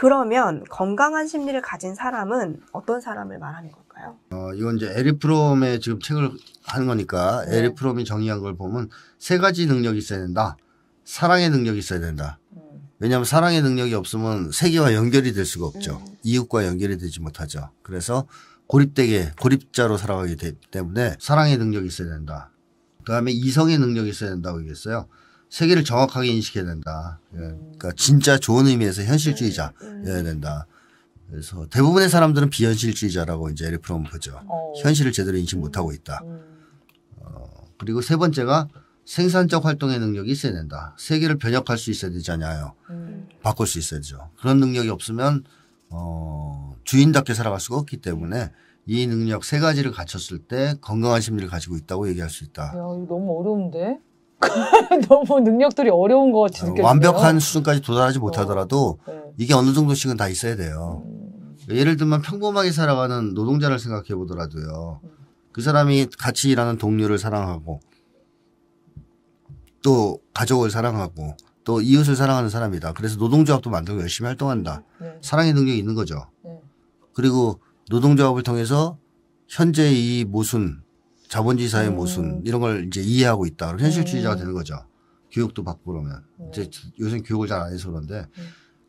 그러면 건강한 심리를 가진 사람은 어떤 사람을 말하는 걸까요? 어, 이건 이제 에리프롬의 지금 책을 하는 거니까 네. 에리프롬이 정의한 걸 보면 세 가지 능력이 있어야 된다. 사랑의 능력이 있어야 된다. 음. 왜냐하면 사랑의 능력이 없으면 세계와 연결이 될 수가 없죠. 음. 이웃과 연결이 되지 못하죠. 그래서 고립되게 고립자로 살아가기 때문에 사랑의 능력이 있어야 된다. 그다음에 이성의 능력이 있어야 된다고 얘기했어요. 세계를 정확하게 인식해야 된다. 예, 그러니까 진짜 좋은 의미에서 현실주의자여야 네, 네. 된다. 그래서 대부분의 사람들은 비현실주의자라고 이제 에리프롬 보죠. 어. 현실을 제대로 인식 못하고 있다. 음. 어, 그리고 세 번째가 생산적 활동의 능력이 있어야 된다. 세계를 변혁할 수 있어야 되지 않아요. 음. 바꿀 수 있어야 죠 그런 능력이 없으면 어, 주인답게 살아갈 수가 없기 때문에 이 능력 세 가지를 갖췄을 때 건강한 심리를 가지고 있다고 얘기할 수 있다. 야, 이거 너무 어려운데? 너무 능력들이 어려운 것 같이 느껴지요 완벽한 수준까지 도달하지 어, 못하더라도 어. 네. 이게 어느 정도씩은 다 있어야 돼요. 음. 예를 들면 평범하게 살아가는 노동자를 생각해 보더라도요. 그 사람이 같이 일하는 동료를 사랑하고 또 가족을 사랑하고 또 이웃을 사랑하는 사람이다. 그래서 노동조합도 만들고 열심히 활동한다. 네. 사랑의 능력이 있는 거죠. 네. 그리고 노동조합을 통해서 현재 이 모순 자본주의사의 회 음. 모순 이런 걸 이제 이해하고 있다. 현실주의자가 음. 되는 거죠. 교육도 받고 그러면 네. 이제 요새 교육을 잘 안 해서 그런데 네.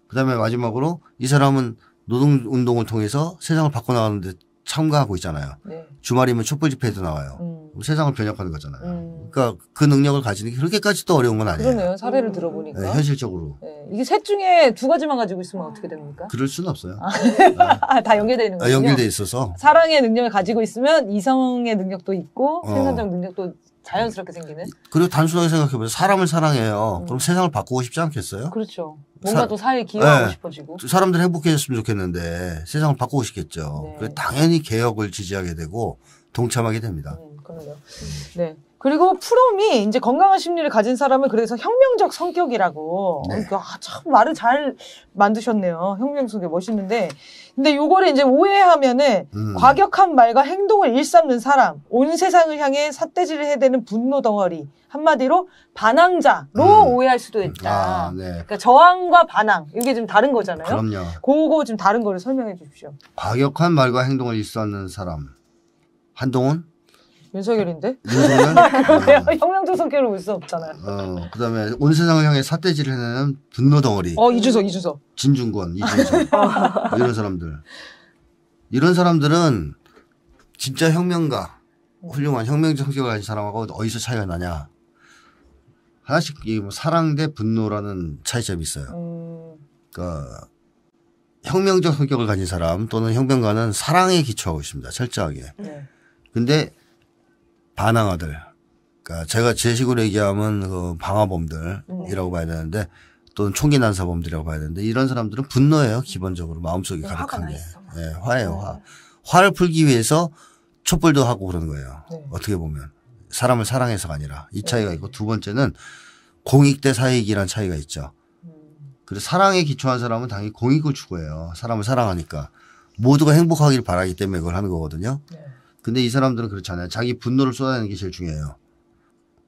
그다음에 마지막으로 이 사람은 노동운동을 통해서 세상을 바꿔나가는데 참가하고 있잖아요. 네. 주말이면 촛불 집회도 나와요. 음. 세상을 변혁하는 거잖아요. 음. 그러니까 그 능력을 가지는 게 그렇게까지 또 어려운 건 아니에요. 그러네요. 사례를 음. 들어보니까. 네, 현실적으로. 네. 이게 셋 중에 두 가지만 가지고 있으면 어떻게 됩니까? 그럴 수는 없어요. 아, 네. 아, 다 연결되어 있는 거예요. 아, 연결어 있어서. 사랑의 능력을 가지고 있으면 이성의 능력도 있고 어. 생산적 능력도 자연스럽게 생기는. 그리고 단순하게 생각해보세요. 사람을 사랑해요. 음. 그럼 세상을 바꾸고 싶지 않겠어요? 그렇죠. 뭔가 또 사회에 기여하고 네. 싶어지고. 사람들 행복해졌으면 좋겠는데 세상을 바꾸고 싶겠죠. 네. 당연히 개혁을 지지하게 되고 동참하게 됩니다. 음, 그러네요. 음. 네. 그리고 프롬이 이제 건강한 심리를 가진 사람은 그래서 혁명적 성격이라고. 네. 그러니까 아, 참 말을 잘 만드셨네요. 혁명 속에 멋있는데. 근데 요거를 이제 오해하면은 음. 과격한 말과 행동을 일삼는 사람, 온 세상을 향해 삿대질을 해대는 분노 덩어리, 한마디로 반항자로 음. 오해할 수도 있다. 아, 네. 그러니까 저항과 반항 이게 좀 다른 거잖아요. 그럼요. 그거 좀 다른 거를 설명해 주십시오. 과격한 말과 행동을 일삼는 사람, 한동훈. 윤석열인데? 윤석열? 그 혁명조선계를 올수 없잖아요. 어, 그다음에 온 세상을 향해 사태질을 해내는 분노 덩어리. 어 이준석 이준석. 진중권 이준석 어. 뭐 이런 사람들. 이런 사람들은 진짜 혁명가 훌륭한 혁명 성격을 가진 사람하고 어디서 차이가 나냐? 하나씩 이 뭐 사랑 대 분노라는 차이점이 있어요. 음. 그러니까 혁명적 성격을 가진 사람 또는 혁명가는 사랑에 기초하고 있습니다. 철저하게. 네. 근데 반항아들. 그러니까 제가 제 식으로 얘기하면 그 방화범들이라고 네. 봐야 되는데 또는 총기 난사범들이라고 봐야 되는데 이런 사람들은 분노예요 기본적으로 마음속에 가득한 게 네, 화예요 화 네. 화를 풀기 위해서 촛불도 하고 그러는 거예요 네. 어떻게 보면 사람을 사랑해서가 아니라 이 네. 차이가 있고 두 번째는 공익 대 사익이란 차이가 있죠 음. 그래서 사랑에 기초한 사람은 당연히 공익을 추구해요 사람을 사랑하니까 모두가 행복하길 바라기 때문에 그걸 하는 거거든요. 네. 근데 이 사람들은 그렇지않아요 자기 분노를 쏟아내는 게 제일 중요해요.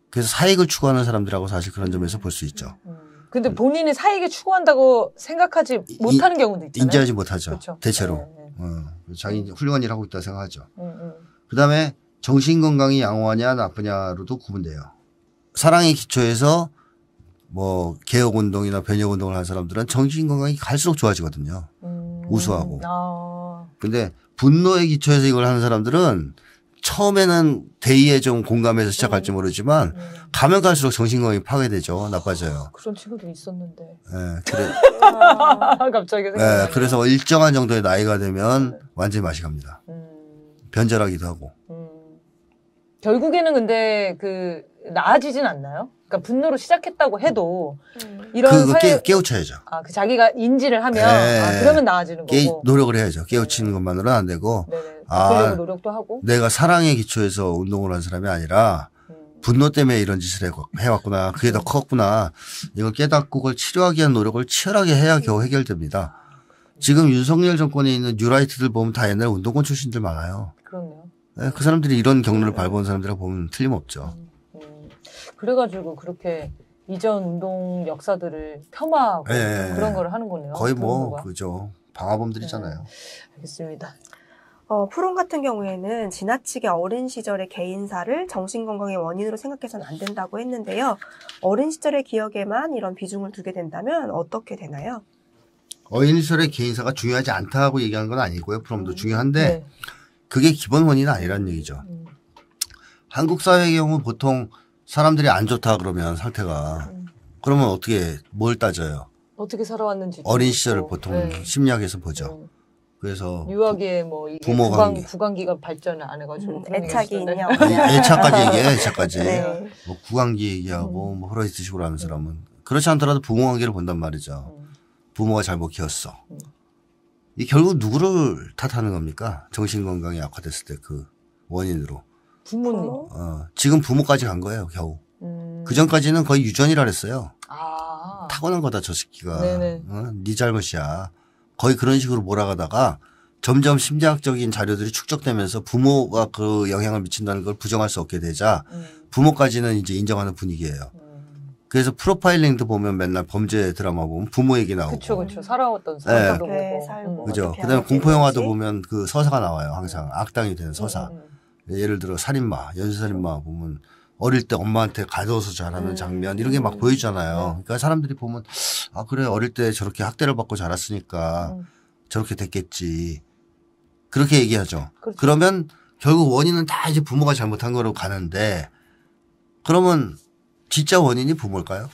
그래서 사익을 추구하는 사람들하고 사실 그런 점에서 볼 수 있죠. 음. 근데 본인이 사익을 추구한다고 생각하지 못하는 이, 경우도 있잖아요. 인지하지 못하죠. 그렇죠. 대체로. 네, 네. 어, 자기 훌륭한 일 하고 있다 고 생각하죠. 음, 음. 그다음에 정신 건강이 양호하냐 나쁘냐로도 구분돼요. 사랑의 기초에서 뭐 개혁 운동이나 변혁 운동을 한 사람들은 정신 건강이 갈수록 좋아지거든요. 음. 우수하고. 아. 근데 분노에기초해서 이걸 하는 사람들은 처음에는 대의에 좀 공감해서 시작할지 음. 모르지만 음. 가면 갈수록 정신건강이 파괴되죠. 나빠져요. 아, 그런 친구도 있었는데. 네, 그래. 아, 갑자기 네, 그래서 뭐 일정한 정도의 나이가 되면 네. 완전히 맛이 갑니다. 음. 변절하기도 하고. 음. 결국에는 근데 그 나아지진 않나요? 그러니까 분노로 시작했다고 해도 음. 이런 그거 깨, 우쳐야죠 아, 그 자기가 인지를 하면 네. 아, 그러면 나아지는 깨, 거고. 노력을 해야죠. 깨우치는 네. 것만으로는 안 되고. 네네. 네. 아, 노력도 하고. 내가 사랑의 기초에서 운동을 한 사람이 아니라 음. 분노 때문에 이런 짓을 해왔구나. 그게 더 음. 컸구나. 이걸 깨닫고 그걸 치료하기 위한 노력을 치열하게 해야 겨우 음. 해결됩니다. 아, 지금 윤석열 정권에 있는 뉴라이트들 보면 다 옛날 운동권 출신들 많아요. 그럼요. 네, 그 사람들이 이런 경로를 밟아 사람들이라 보면 틀림없죠. 음. 그래가지고 그렇게 이전 운동 역사들을 폄하하고 네. 그런 걸 하는 거네요. 거의 뭐 경우가. 그죠. 방화범들이잖아요. 네. 알겠습니다. 어, 프롬 같은 경우에는 지나치게 어린 시절의 개인사를 정신건강의 원인으로 생각해서는 안 된다고 했는데요. 어린 시절의 기억에만 이런 비중을 두게 된다면 어떻게 되나요? 어린 시절의 개인사가 중요하지 않다고 얘기하는 건 아니고요. 프롬도 음. 중요한데 네. 그게 기본 원인은 아니라는 얘기죠. 음. 한국 사회의 경우 보통 사람들이 안 좋다 그러면 상태가 음. 그러면 어떻게 뭘 따져요? 어떻게 살아왔는지 어린 시절을 있고. 보통 네. 심리학에서 보죠. 음. 그래서 유아기에 뭐 부모 관계. 구강기가 발전을 안 해가지고 음, 애착이 있냐 애착까지 얘기 네. 애착까지 네. 뭐 구강기 얘기하고 음. 뭐 허라이트 식으로 하는 사람은 그렇지 않더라도 부모 관계를 본단 말이죠. 음. 부모가 잘못 키웠어. 음. 이 결국 누구를 탓하는 겁니까? 정신 건강이 악화됐을 때 그 원인으로. 부모님. 어? 어, 지금 부모까지 간 거예요, 겨우. 음. 그 전까지는 거의 유전이라 그랬어요. 아. 타고난 거다, 저 새끼가. 네네. 어, 네 잘못이야. 거의 그런 식으로 몰아가다가 점점 심리학적인 자료들이 축적되면서 부모가 그 영향을 미친다는 걸 부정할 수 없게 되자 음. 부모까지는 이제 인정하는 분위기예요. 음. 그래서 프로파일링도 보면 맨날 범죄 드라마 보면 부모 얘기 나오고. 그렇죠, 그렇죠. 살아왔던 네. 사람도 네. 살고. 그죠. 그다음에 공포 영화도 보면 그 서사가 나와요. 항상 악당이 되는 서사. 음. 음, 음. 예를 들어 살인마, 연쇄살인마 보면 어릴 때 엄마한테 가져와서 자라는 음. 장면 이런 게 막 보이잖아요. 네. 그러니까 사람들이 보면 아 그래 어릴 때 저렇게 학대를 받고 자랐으니까 음. 저렇게 됐겠지. 그렇게 얘기하죠. 그렇죠. 그러면 결국 원인은 다 이제 부모가 잘못한 거로 가는데 그러면 진짜 원인이 부모일까요?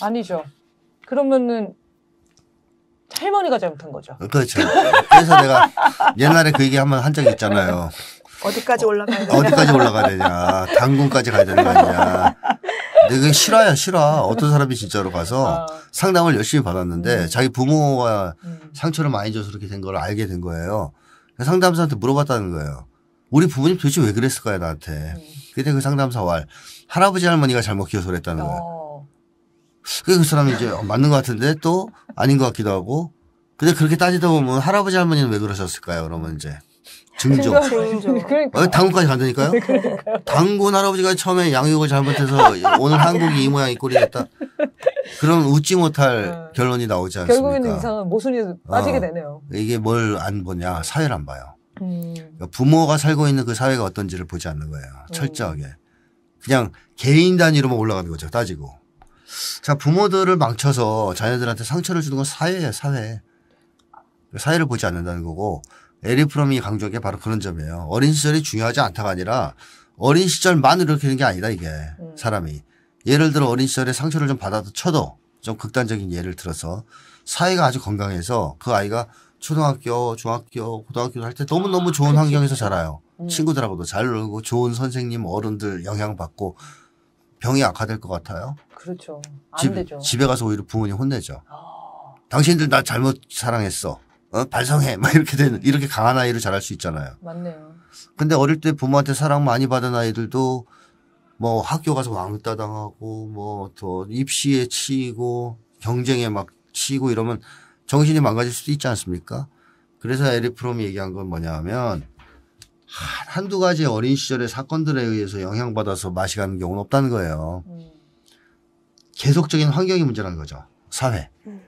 아니죠. 그러면은 할머니가 잘못한 거죠. 그렇죠. 그래서 내가 옛날에 그 얘기 한 번 한적 있잖아요. 어디까지 어, 올라가야 되냐. 어디까지 올라가야 되냐. 당군까지 가야 되는 거 아니냐. 근데 그게 싫어요, 싫어. 어떤 사람이 진짜로 가서 어. 상담을 열심히 받았는데 음. 자기 부모가 음. 상처를 많이 줘서 그렇게 된 걸 알게 된 거예요. 상담사한테 물어봤다는 거예요. 우리 부모님 도대체 왜 그랬을까요, 나한테. 음. 그때 그 상담사 왈 할아버지 할머니가 잘못 기어서 그랬다는 어. 거예요. 그 사람이 이제 맞는 것 같은데 또 아닌 것 같기도 하고. 근데 그렇게 따지다 보면 할아버지 할머니는 왜 그러셨을까요? 그러면 이제 증조. 그러니까. 당구까지 간다니까요. 네, 당군 할아버지가 처음에 양육을 잘못해서 오늘 한국이 이 모양이 꼴이 됐다. 그럼 웃지 못할 어. 결론이 나오지 않습니까? 결국에는 이상한 모순이 빠지게 어, 되네요. 이게 뭘 안 보냐? 사회를 안 봐요. 음. 그러니까 부모가 살고 있는 그 사회가 어떤지를 보지 않는 거예요. 음. 철저하게. 그냥 개인 단위로만 올라가는 거죠. 따지고. 자 부모들을 망쳐서 자녀들한테 상처를 주는 건 사회예요 사회 사회를 보지 않는다는 거고 에리 프롬이 강조한 게 바로 그런 점이에요 어린 시절이 중요하지 않다가 아니라 어린 시절만으로 이렇게 는게 아니다 이게 음. 사람이 예를 들어 어린 시절에 상처를 좀 받아도 쳐도 좀 극단적인 예를 들어서 사회가 아주 건강해서 그 아이가 초등학교, 중학교, 고등학교 할 때 너무너무 좋은 아, 환경에서 자라요. 음. 친구들하고도 잘 놀고 좋은 선생님, 어른들 영향받고 병이 악화될 것 같아요. 그렇죠. 안 집, 되죠. 집에 가서 오히려 부모님 혼내죠. 아. 당신들 나 잘못 사랑했어. 어? 발성해. 막 이렇게 되는 이렇게 강한 아이로 자랄 수 있잖아요. 맞네요. 근데 어릴 때 부모한테 사랑 많이 받은 아이들도 뭐 학교 가서 왕따 당하고 뭐 또 입시에 치이고 경쟁에 막 치이고 이러면 정신이 망가질 수도 있지 않습니까? 그래서 에리 프롬이 얘기한 건 뭐냐 하면 한두 가지 어린 시절의 사건들에 의해서 영향받아서 맛이 가는 경우는 없다는 거예요. 음. 계속적인 환경이 문제라는 거죠. 사회. 음.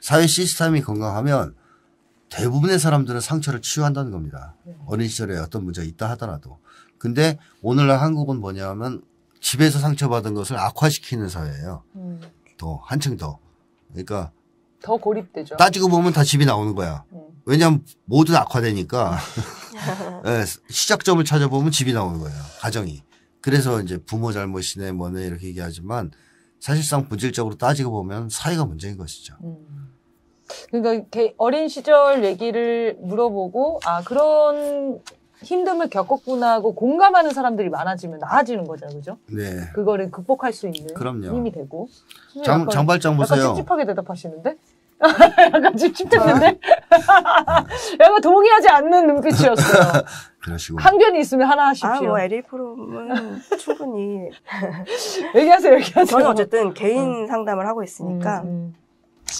사회 시스템이 건강하면 대부분의 사람들은 상처를 치유한다는 겁니다. 네. 어린 시절에 어떤 문제가 있다 하더라도. 근데 오늘날 한국은 뭐냐면 하 집에서 상처받은 것을 악화시키는 사회예요. 음. 더 한층 더. 그러니까 더 고립되죠. 따지고 보면 다 집이 나오는 거야. 네. 왜냐하면 모든 악화되니까 네, 시작점을 찾아보면 집이 나오는 거예요. 가정이. 그래서 이제 부모 잘못이네 뭐네 이렇게 얘기하지만 사실상 본질적으로 따지고 보면 사이가 문제인 것이죠. 음. 그러니까 어린 시절 얘기를 물어보고 아 그런 힘듦을 겪었구나 하고 공감하는 사람들이 많아지면 나아지는 거잖 그죠? 네. 그거를 극복할 수 있는 그럼요. 힘이 되고. 장, 약간, 장발장 보세요. 약간 찝찝하게 대답하시는데? 약간 찝찝했는데? 아. 약간 동의하지 않는 눈빛이었어요. 그러시고. 항변이 있으면 하나 하십시오. 아, 뭐, LA 프로는 충분히. 얘기하세요, 얘기하세요. 저는 어쨌든 개인 음. 상담을 하고 있으니까 음, 음.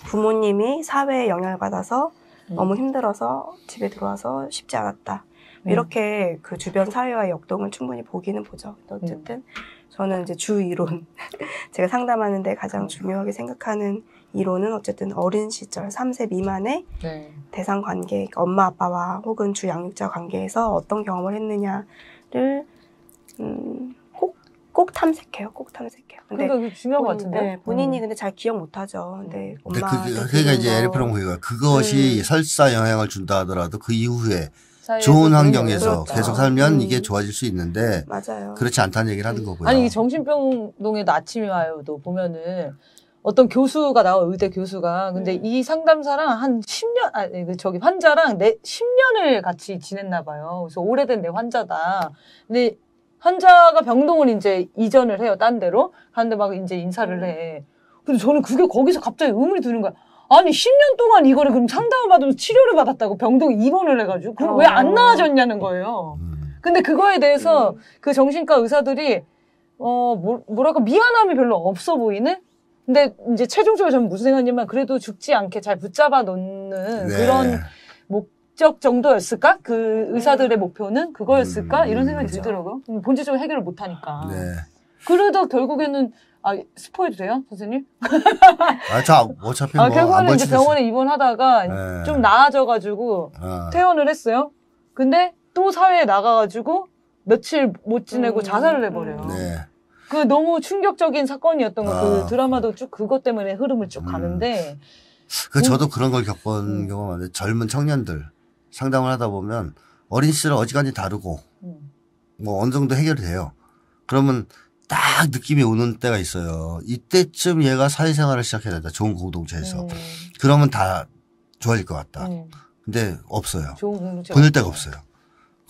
부모님이 사회에 영향을 받아서 음. 너무 힘들어서 집에 들어와서 쉽지 않았다. 음. 이렇게 그 주변 사회와의 역동을 충분히 보기는 보죠. 음. 어쨌든 저는 이제 주이론. 제가 상담하는데 가장 중요하게 생각하는 이론은 어쨌든 어린 시절 3세 미만의 네. 대상 관계, 엄마 아빠와 혹은 주 양육자 관계에서 어떤 경험을 했느냐를 음, 꼭, 꼭 탐색해요. 꼭 탐색해요. 근데 그러니까 중요한 것 같은데 네, 본인이 음. 근데 잘 기억 못하죠. 근데 음. 엄마 그, 그러니까 이제 에리프롬 후유가 그것이 음. 설사 영향을 준다 하더라도 그 이후에 좋은 그렇죠. 환경에서 그렇죠. 계속 살면 음. 이게 좋아질 수 있는데 맞아요. 그렇지 않다는 얘기를 하는 음. 거고요. 아니 정신병동에 아침에 와요도 보면은 어떤 교수가 나와 요 의대 교수가 근데 네. 이 상담사랑 한 10년 아니 그 저기 환자랑 내 10년을 같이 지냈나 봐요. 그래서 오래된 내 환자다. 근데 환자가 병동을 이제 이전을 해요. 딴 데로. 가는데 막 이제 인사를 네. 해. 근데 저는 그게 거기서 갑자기 의문이 드는 거야. 아니 10년 동안 이거를 그럼 상담을 받으면서 치료를 받았다고 병동 입원을 해가지고 그럼 어. 왜안 나아졌냐는 거예요. 음. 근데 그거에 대해서 그 정신과 의사들이 어 뭐, 뭐랄까 미안함이 별로 없어 보이는 근데 이제 최종적으로 저는 무슨 생각이냐면 그래도 죽지 않게 잘 붙잡아 놓는 네. 그런 목적 정도였을까? 그 의사들의 목표는 그거였을까? 음, 이런 생각이 그렇죠. 들더라고요. 음, 본질적으로 해결을 못 하니까. 네. 그래도 결국에는 아 스포해도 돼요, 선생님? 아자 어차피 아, 뭐 아, 결국에는 이제 병원에 입원하다가 네. 좀 나아져가지고 아. 퇴원을 했어요. 근데 또 사회에 나가가지고 며칠 못 지내고 음. 자살을 해버려요. 네. 그 너무 충격적인 사건이었던 거그 아. 드라마도 쭉 그것 때문에 흐름을 쭉 음. 가는데 그 음. 저도 그런 걸 겪은 음. 경우가 많은데 젊은 청년들 상담을 하다 보면 어린 시절 어지간히 다르고 음. 뭐 어느 정도 해결이 돼요. 그러면 딱 느낌이 오는 때가 있어요. 이때쯤 얘가 사회생활을 시작해야 된다. 좋은 공동체에서. 음. 그러면 다 좋아질 것 같다. 음. 근데 없어요. 보낼 데가 없어요.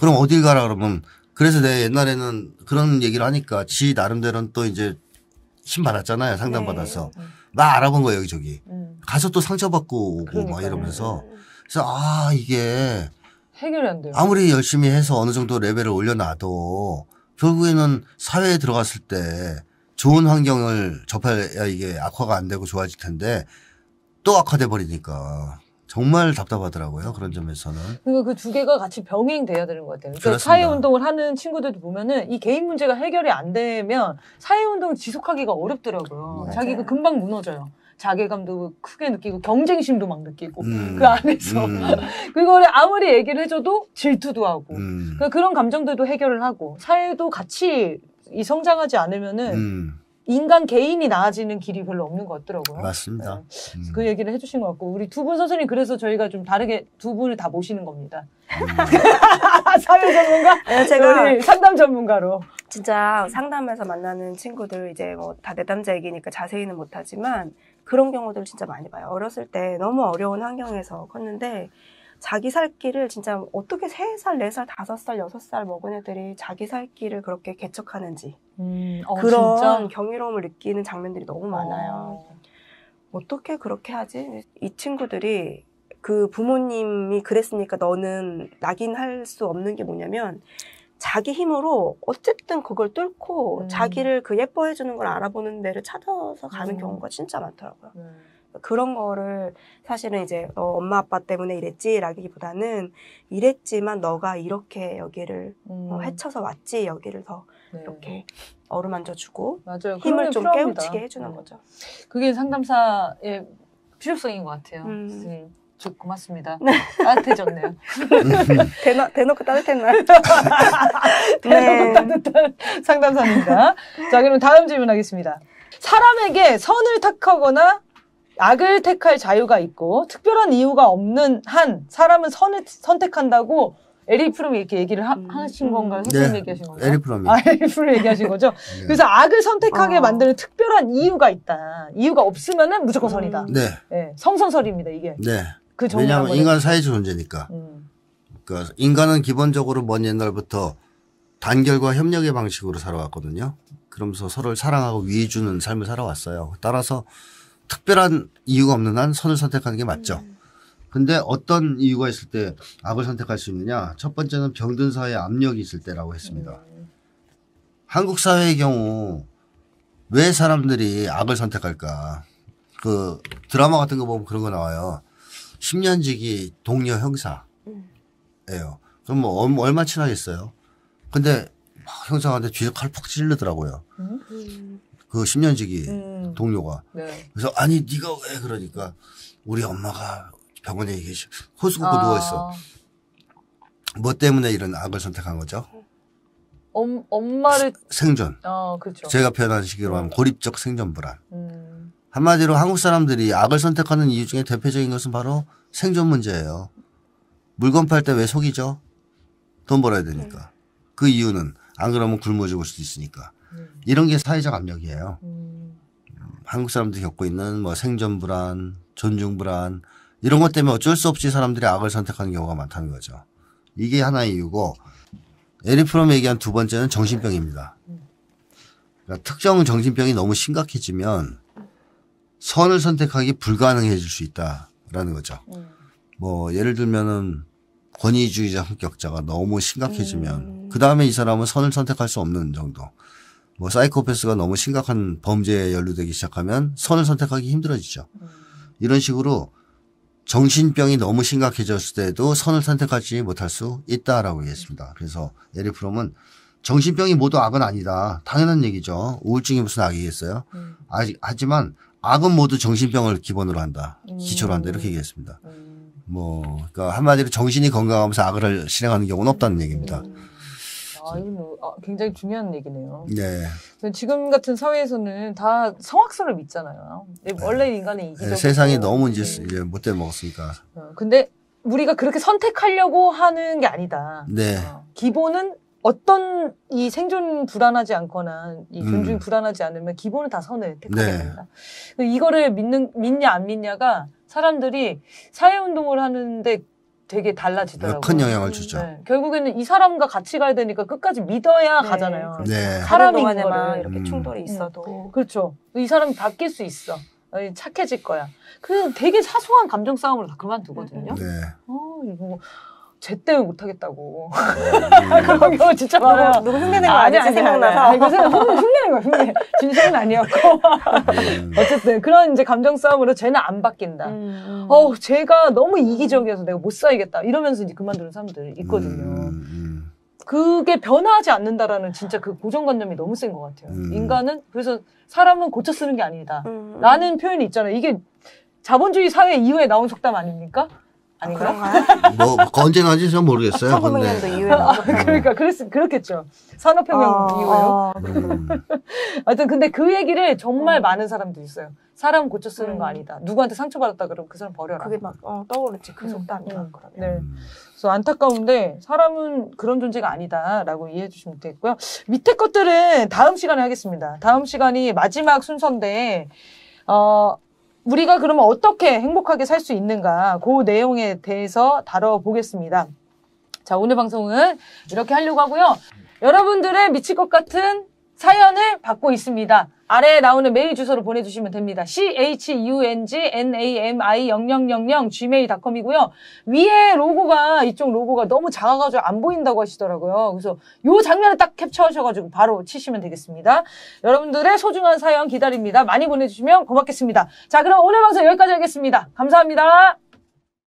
그럼 어딜 가라 그러면 그래서 내 옛날에는 그런 얘기를 하니까 지 나름대로는 또 이제 힘 받았잖아요. 상담받아서. 네. 막 네, 네. 알아본 거예요, 여기저기. 음. 가서 또 상처받고 오고 그러니까요. 막 이러면서. 음, 음. 그래서 아, 이게. 해결이 안 돼요. 아무리 열심히 해서 어느 정도 레벨을 올려놔도 결국에는 사회에 들어갔을 때 좋은 환경을 접해야 이게 악화가 안 되고 좋아질 텐데 또 악화돼 버리니까 정말 답답하더라고요. 그런 점에서는. 그러니까 그 두 개가 같이 병행돼야 되는 것 같아요. 그러니까 사회 운동을 하는 친구들도 보면은 이 개인 문제가 해결이 안 되면 사회 운동을 지속하기가 어렵더라고요. 네. 자기가 그 금방 무너져요. 자괴감도 크게 느끼고 경쟁심도 막 느끼고 음, 그 안에서 음. 그거를 아무리 얘기를 해줘도 질투도 하고 음. 그 그런 감정들도 해결을 하고 사회도 같이 이 성장하지 않으면은 음. 인간 개인이 나아지는 길이 별로 없는 것 같더라고요. 맞습니다. 네. 음. 그 얘기를 해주신 것 같고 우리 두 분 선생님 그래서 저희가 좀 다르게 두 분을 다 모시는 겁니다. 음. 사회 전문가, 네, 제가 상담 전문가로. 진짜 상담에서 만나는 친구들 이제 뭐다 내담자 얘기니까 자세히는 못하지만 그런 경우들 진짜 많이 봐요. 어렸을 때 너무 어려운 환경에서 컸는데 자기 살 길을 진짜 어떻게 3살, 4살, 5살, 6살 먹은 애들이 자기 살 길을 그렇게 개척하는지 음, 어, 그런 진짜? 경이로움을 느끼는 장면들이 너무 많아요. 어. 어떻게 그렇게 하지? 이 친구들이 그 부모님이 그랬으니까 너는 낙인할 수 없는 게 뭐냐면 자기 힘으로 어쨌든 그걸 뚫고 음. 자기를 그 예뻐해주는 걸 알아보는 데를 찾아서 가는 음. 경우가 진짜 많더라고요. 음. 그런 거를 사실은 이제 어, 엄마 아빠 때문에 이랬지라기보다는 이랬지만 너가 이렇게 여기를 어, 음. 어, 헤쳐서 왔지 여기를 더 네. 이렇게 어루만져주고 맞아 힘을 좀 필요합니다. 깨우치게 해주는 음. 거죠. 그게 상담사의 필요성인 것 같아요. 음. 고맙습니다. 네. 따뜻해졌네요. 대놓, 대놓고 따뜻했나요? 대놓고 네. 따뜻한 상담사입니다. 자, 그럼 다음 질문하겠습니다. 사람에게 선을 탁하거나 악을 택할 자유가 있고 특별한 이유가 없는 한 사람은 선을 선택한다고 에리 프롬이 이렇게 얘기를 하, 음, 하신 건가요? 음. 선생님 네. 얘기하신 건가요? 에리 프롬이. 아, 에리 프롬 얘기하신 거죠? 네. 그래서 악을 선택하게 아. 만드는 특별한 이유가 있다. 이유가 없으면은 무조건 음. 선이다. 음. 네. 네. 성선설입니다, 이게. 네. 그 왜냐하면 인간 사회적 존재니까. 음. 그러니까 인간은 기본적으로 먼 옛날부터 단결과 협력의 방식으로 살아왔거든요. 그러면서 서로를 사랑하고 위해주는 삶을 살아왔어요. 따라서 특별한 이유가 없는 한 선을 선택하는 게 맞죠. 음. 근데 어떤 이유가 있을 때 악을 선택할 수 있느냐? 첫 번째는 병든 사회의 압력이 있을 때라고 했습니다. 음. 한국 사회의 경우 왜 사람들이 악을 선택할까? 그 드라마 같은 거 보면 그런 거 나와요. 10년지기 동료 형사예요. 음. 그럼 뭐 얼마 친하겠어요? 근데 막 형사한테 뒤에 칼푹 찔르더라고요. 그 10년지기 음. 동료가. 네. 그래서 아니 네가 왜 그러니까 우리 엄마가 병원에 계셔 호수 굽고 아. 누워 있어. 뭐 때문에 이런 악을 선택한 거죠? 엄, 엄마를 생존. 아, 그렇죠. 제가 표현한 시기로 하면 고립적 생존 불안. 음. 한마디로 한국 사람들이 악을 선택하는 이유 중에 대표적인 것은 바로 생존 문제예요. 물건 팔 때 왜 속이죠? 돈 벌어야 되니까. 음. 그 이유는 안 그러면 굶어 죽을 수도 있으니까. 음. 이런 게 사회적 압력이에요. 음. 한국 사람들이 겪고 있는 뭐 생존 불안, 존중 불안 이런 것 때문에 어쩔 수 없이 사람들이 악을 선택하는 경우가 많다는 거죠. 이게 하나의 이유고 에리프롬 얘기한 두 번째는 정신병입니다. 그러니까 특정 정신병이 너무 심각해지면 선을 선택하기 불가능해질 수 있다라는 거죠. 음. 뭐 예를 들면은 권위주의자 합격자가 너무 심각해지면 음. 그 다음에 이 사람은 선을 선택할 수 없는 정도. 뭐 사이코패스가 너무 심각한 범죄에 연루되기 시작하면 선을 선택하기 힘들어지죠. 이런 식으로 정신병이 너무 심각해졌을 때도 선을 선택하지 못할 수 있다라고 얘기했습니다. 그래서 에리 프롬은 정신병이 모두 악은 아니다. 당연한 얘기죠. 우울증이 무슨 악이겠어요? 음. 아직 하지만 악은 모두 정신병을 기본으로 한다. 음. 기초로 한다. 이렇게 얘기했습니다. 음. 뭐 그러니까 한마디로 정신이 건강하면서 악을 실행하는 경우는 없다는 얘기입니다. 음. 아, 이건 뭐, 아, 굉장히 중요한 얘기네요. 네. 지금 같은 사회에서는 다 성악설을 믿잖아요. 네. 원래 네. 인간의 이기적 네, 세상이 너무 이제, 이제 못돼 먹었으니까. 어, 근데 우리가 그렇게 선택하려고 하는 게 아니다. 네. 어, 기본은 어떤 이 생존 불안하지 않거나 이 존중 음. 불안하지 않으면 기본은 다 선을 네. 택하게 네. 된다. 이거를 믿는 믿냐 안 믿냐가 사람들이 사회 운동을 하는데 되게 달라지더라고요. 큰 영향을 주죠. 네. 결국에는 이 사람과 같이 가야 되니까 끝까지 믿어야 네. 가잖아요. 그렇죠. 네. 사람인 거를 이렇게 음. 충돌이 음. 있어도 그렇죠. 이 사람이 바뀔 수 있어. 어, 착해질 거야. 그 되게 사소한 감정 싸움으로 다 그만두거든요. 네. 어, 이거 뭐쟤 때문에 못하겠다고. 음. 그런 경우 진짜 많아요. 누구, 흉내낸 거 아니야, 생각나서. 아니, 이 흉내낸 거야, 흉내. 진심은 아니었고. 음. 어쨌든, 그런 이제 감정 싸움으로 쟤는 안 바뀐다. 음, 음. 어우, 쟤가 너무 이기적이어서 내가 못 살겠다. 이러면서 이제 그만두는 사람들 있거든요. 그게 변하지 않는다라는 진짜 그 고정관념이 너무 센 것 같아요. 음. 인간은, 그래서 사람은 고쳐 쓰는 게 아니다. 라는 표현이 있잖아요. 이게 자본주의 사회 이후에 나온 속담 아닙니까? 아, 아닌가요? 뭐, 뭐 언제까지 전 모르겠어요. 1 9 0 0도 이후에 아, 그러니까 그랬 그렇겠죠. 산업혁명 아, 이후에요. 아, 음. 하여튼 근데 그 얘기를 정말 어. 많은 사람들이 있어요. 사람 고쳐 쓰는 음. 거 아니다. 누구한테 상처 받았다 그러면 그 사람 버려라. 그게 막 어, 떠오르지 그 음, 속담이가 음, 그러면. 네. 그래서 안타까운데 사람은 그런 존재가 아니다라고 이해해 주시면 되겠고요. 밑에 것들은 다음 시간에 하겠습니다. 다음 시간이 마지막 순서인데 어, 우리가 그러면 어떻게 행복하게 살 수 있는가 그 내용에 대해서 다뤄보겠습니다. 자 오늘 방송은 이렇게 하려고 하고요. 여러분들의 미칠 것 같은 사연을 받고 있습니다. 아래에 나오는 메일 주소로 보내주시면 됩니다. chungnami0000gmail.com이고요. 위에 로고가 이쪽 로고가 너무 작아가지고 안 보인다고 하시더라고요. 그래서 이 장면을 딱 캡처하셔가지고 바로 치시면 되겠습니다. 여러분들의 소중한 사연 기다립니다. 많이 보내주시면 고맙겠습니다. 자 그럼 오늘 방송 여기까지 하겠습니다. 감사합니다.